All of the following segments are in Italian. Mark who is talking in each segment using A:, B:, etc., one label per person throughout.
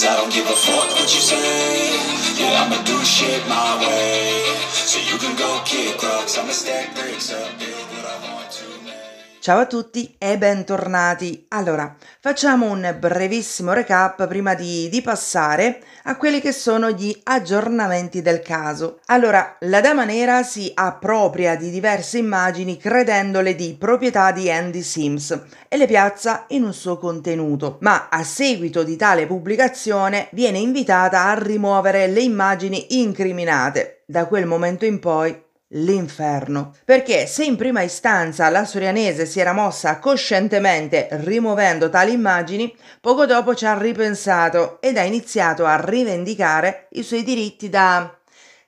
A: Cause I don't give a fuck what you say Yeah, I'ma do shit my way So you can go kick rocks, I'ma stack bricks up Ciao a tutti e bentornati. Allora, facciamo un brevissimo recap prima di, di, passare a quelli che sono gli aggiornamenti del caso. Allora, la Dama Nera si appropria di diverse immagini credendole di proprietà di Andy Sims e le piazza in un suo contenuto, ma a seguito di tale pubblicazione viene invitata a rimuovere le immagini incriminate. Da quel momento in poi L'inferno. Perché se in prima istanza la sorianese si era mossa coscientemente rimuovendo tali immagini, poco dopo ci ha ripensato ed ha iniziato a rivendicare i suoi diritti da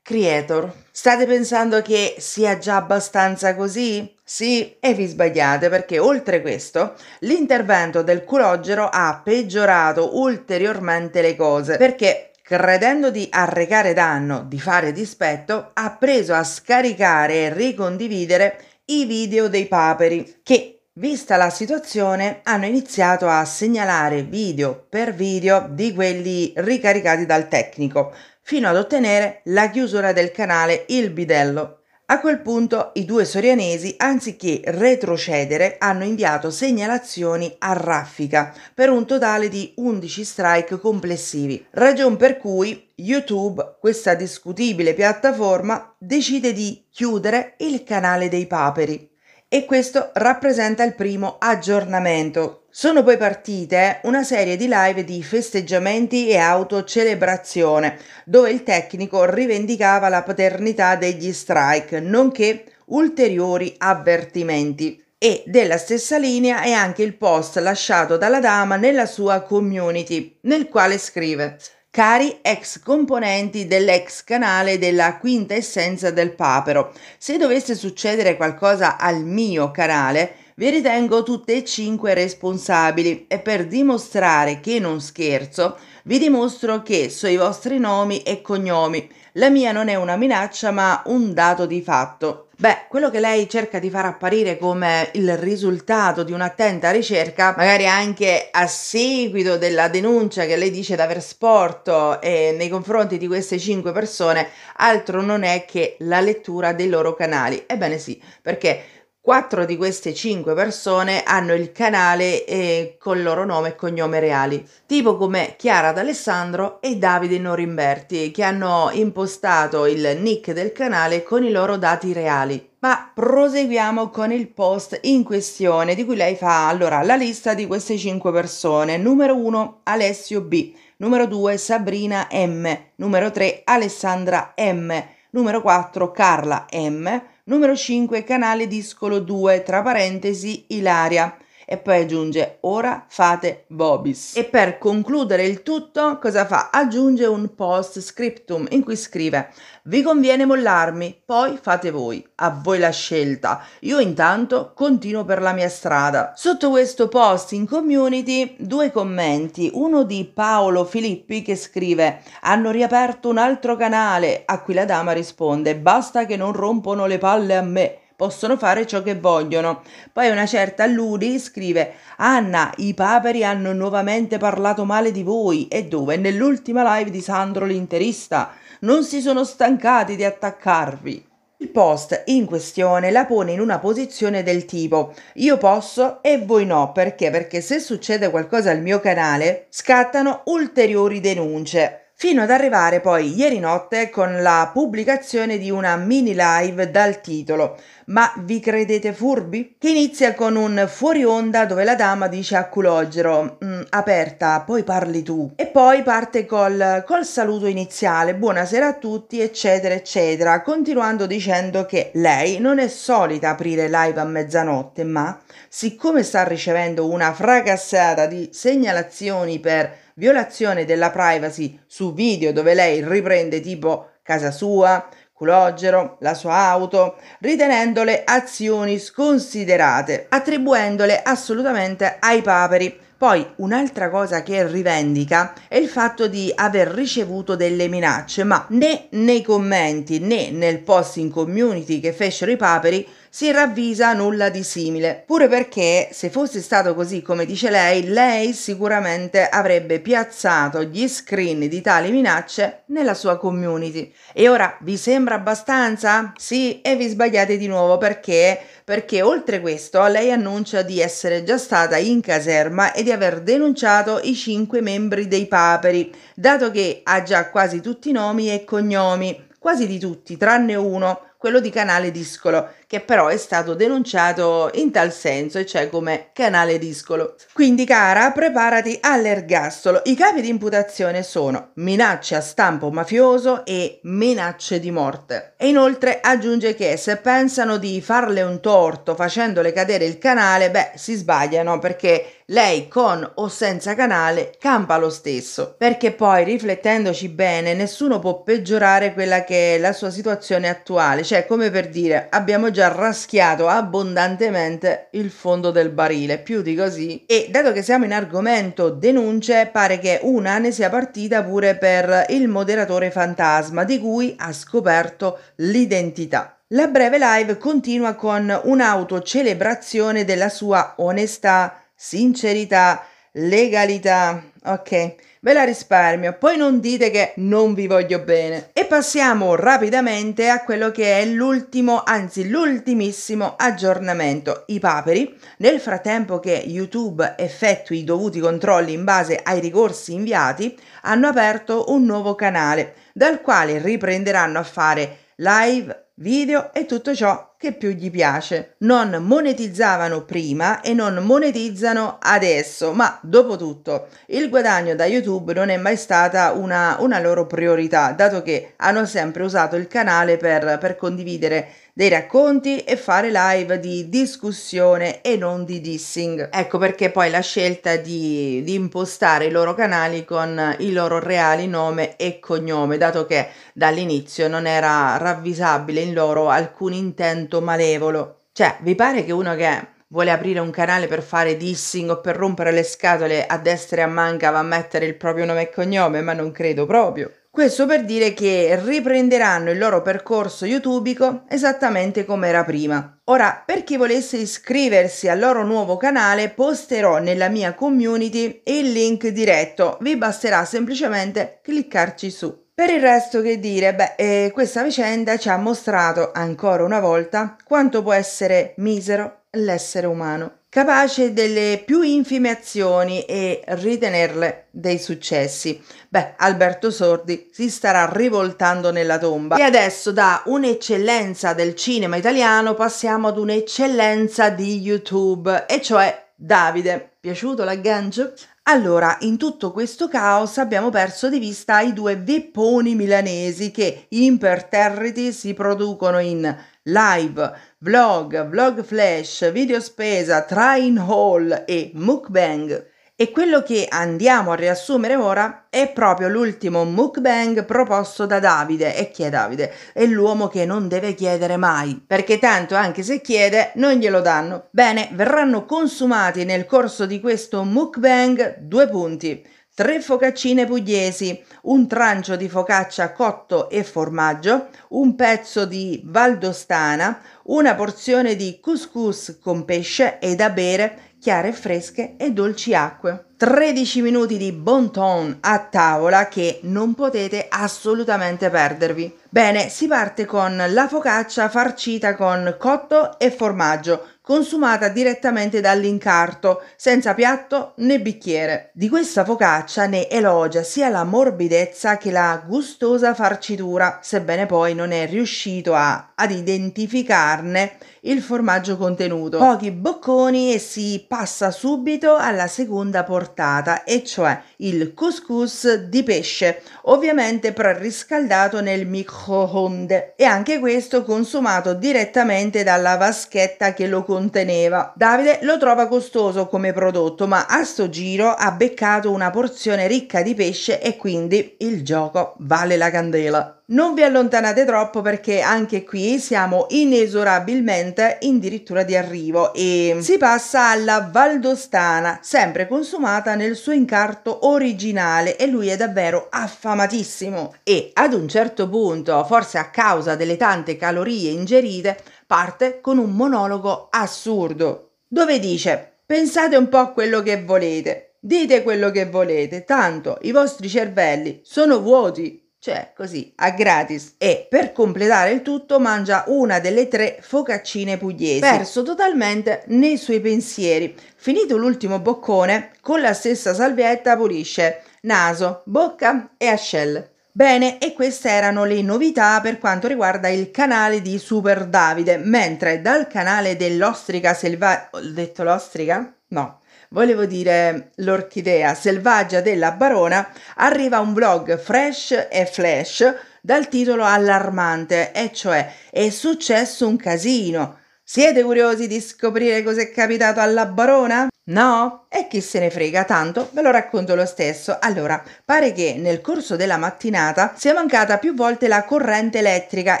A: creator. State pensando che sia già abbastanza così? Sì, e vi sbagliate perché oltre questo l'intervento del culogero ha peggiorato ulteriormente le cose perché credendo di arrecare danno, di fare dispetto, ha preso a scaricare e ricondividere i video dei paperi che Vista la situazione, hanno iniziato a segnalare video per video di quelli ricaricati dal tecnico, fino ad ottenere la chiusura del canale Il Bidello a quel punto i due sorianesi, anziché retrocedere, hanno inviato segnalazioni a raffica per un totale di 11 strike complessivi, ragion per cui YouTube, questa discutibile piattaforma, decide di chiudere il canale dei paperi. E questo rappresenta il primo aggiornamento sono poi partite una serie di live di festeggiamenti e autocelebrazione, dove il tecnico rivendicava la paternità degli strike, nonché ulteriori avvertimenti. E della stessa linea è anche il post lasciato dalla dama nella sua community, nel quale scrive Cari ex componenti dell'ex canale della quinta essenza del papero, se dovesse succedere qualcosa al mio canale, vi ritengo tutte e cinque responsabili e per dimostrare che non scherzo, vi dimostro che so i vostri nomi e cognomi. La mia non è una minaccia ma un dato di fatto. Beh, quello che lei cerca di far apparire come il risultato di un'attenta ricerca, magari anche a seguito della denuncia che lei dice di aver sporto eh, nei confronti di queste cinque persone, altro non è che la lettura dei loro canali. Ebbene sì, perché Quattro di queste cinque persone hanno il canale eh, con il loro nome e cognome reali, tipo come Chiara D'Alessandro e Davide Norimberti, che hanno impostato il nick del canale con i loro dati reali. Ma proseguiamo con il post in questione, di cui lei fa allora la lista di queste cinque persone. Numero 1 Alessio B, numero 2 Sabrina M, numero 3 Alessandra M numero 4 Carla M, numero 5 canale discolo 2 tra parentesi Ilaria, e poi aggiunge ora fate Bobis. E per concludere il tutto cosa fa? Aggiunge un post scriptum in cui scrive vi conviene mollarmi, poi fate voi, a voi la scelta, io intanto continuo per la mia strada. Sotto questo post in community due commenti, uno di Paolo Filippi che scrive hanno riaperto un altro canale, a cui la dama risponde basta che non rompono le palle a me possono fare ciò che vogliono. Poi una certa Ludi scrive Anna, i paperi hanno nuovamente parlato male di voi e dove? Nell'ultima live di Sandro l'interista. Non si sono stancati di attaccarvi. Il post in questione la pone in una posizione del tipo io posso e voi no perché? Perché se succede qualcosa al mio canale scattano ulteriori denunce fino ad arrivare poi ieri notte con la pubblicazione di una mini live dal titolo Ma vi credete furbi? che inizia con un fuori onda dove la dama dice a Culogero mm, aperta, poi parli tu e poi parte col, col saluto iniziale buonasera a tutti eccetera eccetera continuando dicendo che lei non è solita aprire live a mezzanotte ma siccome sta ricevendo una fracassata di segnalazioni per violazione della privacy su video dove lei riprende tipo casa sua, Culogero, la sua auto, ritenendole azioni sconsiderate, attribuendole assolutamente ai paperi. Poi un'altra cosa che rivendica è il fatto di aver ricevuto delle minacce, ma né nei commenti né nel post in community che fecero i paperi si ravvisa nulla di simile, pure perché se fosse stato così come dice lei, lei sicuramente avrebbe piazzato gli screen di tali minacce nella sua community. E ora vi sembra abbastanza? Sì, e vi sbagliate di nuovo perché perché oltre questo lei annuncia di essere già stata in caserma e di aver denunciato i cinque membri dei paperi, dato che ha già quasi tutti i nomi e cognomi, quasi di tutti, tranne uno, quello di Canale Discolo, che però è stato denunciato in tal senso, e cioè come canale discolo. Quindi, cara, preparati all'ergastolo. I capi di imputazione sono minacce a stampo mafioso e minacce di morte. E inoltre aggiunge che se pensano di farle un torto facendole cadere il canale, beh, si sbagliano perché lei con o senza canale campa lo stesso, perché poi riflettendoci bene nessuno può peggiorare quella che è la sua situazione attuale, cioè come per dire abbiamo già già raschiato abbondantemente il fondo del barile, più di così. E dato che siamo in argomento denunce, pare che una ne sia partita pure per il moderatore fantasma di cui ha scoperto l'identità. La breve live continua con un'autocelebrazione della sua onestà, sincerità Legalità. Ok, ve la risparmio, poi non dite che non vi voglio bene. E passiamo rapidamente a quello che è l'ultimo, anzi l'ultimissimo aggiornamento, i paperi. Nel frattempo che YouTube effettui i dovuti controlli in base ai ricorsi inviati, hanno aperto un nuovo canale dal quale riprenderanno a fare live video e tutto ciò che più gli piace. Non monetizzavano prima e non monetizzano adesso, ma dopo tutto il guadagno da YouTube non è mai stata una, una loro priorità, dato che hanno sempre usato il canale per, per condividere dei racconti e fare live di discussione e non di dissing. Ecco perché poi la scelta di, di impostare i loro canali con i loro reali nome e cognome, dato che dall'inizio non era ravvisabile in loro alcun intento malevolo. Cioè, vi pare che uno che vuole aprire un canale per fare dissing o per rompere le scatole a destra e a manca va a mettere il proprio nome e cognome, ma non credo proprio. Questo per dire che riprenderanno il loro percorso youtubico esattamente come era prima. Ora, per chi volesse iscriversi al loro nuovo canale, posterò nella mia community il link diretto. Vi basterà semplicemente cliccarci su. Per il resto che dire, beh, eh, questa vicenda ci ha mostrato ancora una volta quanto può essere misero l'essere umano capace delle più infime azioni e ritenerle dei successi. Beh, Alberto Sordi si starà rivoltando nella tomba. E adesso da un'eccellenza del cinema italiano passiamo ad un'eccellenza di YouTube, e cioè Davide. Piaciuto l'aggancio? Allora, in tutto questo caos abbiamo perso di vista i due vipponi milanesi che imperterriti si producono in live, vlog, vlog flash, video spesa, train haul e mukbang. E quello che andiamo a riassumere ora è proprio l'ultimo mukbang proposto da Davide. E chi è Davide? È l'uomo che non deve chiedere mai, perché tanto anche se chiede non glielo danno. Bene, verranno consumati nel corso di questo mukbang due punti 3 focaccine pugliesi, un trancio di focaccia cotto e formaggio, un pezzo di valdostana, una porzione di couscous con pesce e da bere chiare fresche e dolci acque. 13 minuti di bon ton a tavola che non potete assolutamente perdervi. Bene, si parte con la focaccia farcita con cotto e formaggio, consumata direttamente dall'incarto, senza piatto né bicchiere. Di questa focaccia ne elogia sia la morbidezza che la gustosa farcitura, sebbene poi non è riuscito a, ad identificarne il formaggio contenuto. Pochi bocconi e si passa subito alla seconda portata portata, e cioè il couscous di pesce, ovviamente preriscaldato nel microonde e anche questo consumato direttamente dalla vaschetta che lo conteneva. Davide lo trova costoso come prodotto, ma a sto giro ha beccato una porzione ricca di pesce e quindi il gioco vale la candela. Non vi allontanate troppo perché anche qui siamo inesorabilmente in dirittura di arrivo e si passa alla Valdostana, sempre consumata nel suo incarto originale e lui è davvero affamatissimo. E ad un certo punto, forse a causa delle tante calorie ingerite, parte con un monologo assurdo, dove dice pensate un po' a quello che volete, dite quello che volete, tanto i vostri cervelli sono vuoti. Cioè, così, a gratis. E per completare il tutto mangia una delle tre focaccine pugliesi. Perso totalmente nei suoi pensieri. Finito l'ultimo boccone, con la stessa salvietta pulisce naso, bocca e ascelle. Bene, e queste erano le novità per quanto riguarda il canale di Super Davide, mentre dal canale dell'ostrica selvaggia... Ho detto l'ostrica? No, volevo dire l'orchidea selvaggia della Barona, arriva un blog fresh e flash dal titolo allarmante, e cioè è successo un casino. Siete curiosi di scoprire cos'è capitato alla barona? No? E chi se ne frega tanto, ve lo racconto lo stesso. Allora, pare che nel corso della mattinata sia mancata più volte la corrente elettrica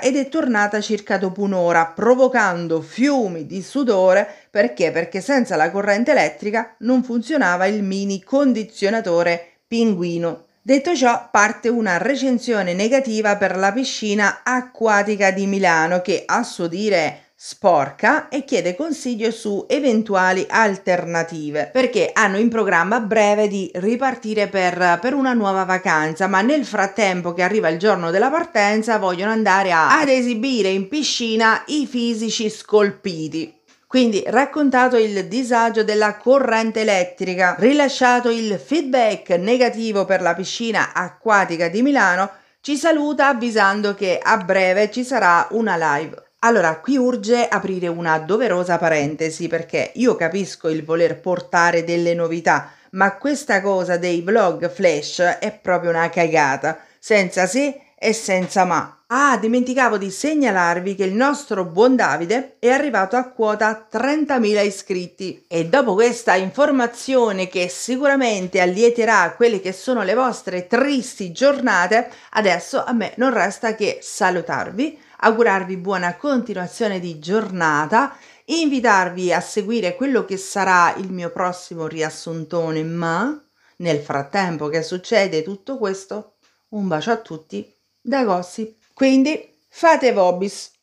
A: ed è tornata circa dopo un'ora, provocando fiumi di sudore perché? Perché senza la corrente elettrica non funzionava il mini condizionatore pinguino Detto ciò, parte una recensione negativa per la piscina acquatica di Milano che, a suo dire, sporca e chiede consiglio su eventuali alternative perché hanno in programma a breve di ripartire per, per, una nuova vacanza ma nel frattempo che arriva il giorno della partenza vogliono andare a, ad esibire in piscina i fisici scolpiti. Quindi raccontato il disagio della corrente elettrica, rilasciato il feedback negativo per la piscina acquatica di Milano, ci saluta avvisando che a breve ci sarà una live. Allora, qui urge aprire una doverosa parentesi perché io capisco il voler portare delle novità, ma questa cosa dei vlog flash è proprio una cagata, senza se e senza ma. Ah, dimenticavo di segnalarvi che il nostro buon Davide è arrivato a quota 30.000 iscritti e dopo questa informazione che sicuramente allieterà quelle che sono le vostre tristi giornate, adesso a me non resta che salutarvi augurarvi buona continuazione di giornata e invitarvi a seguire quello che sarà il mio prossimo riassuntone, ma nel frattempo che succede tutto questo, un bacio a tutti da Gossip. Quindi fate Vobis!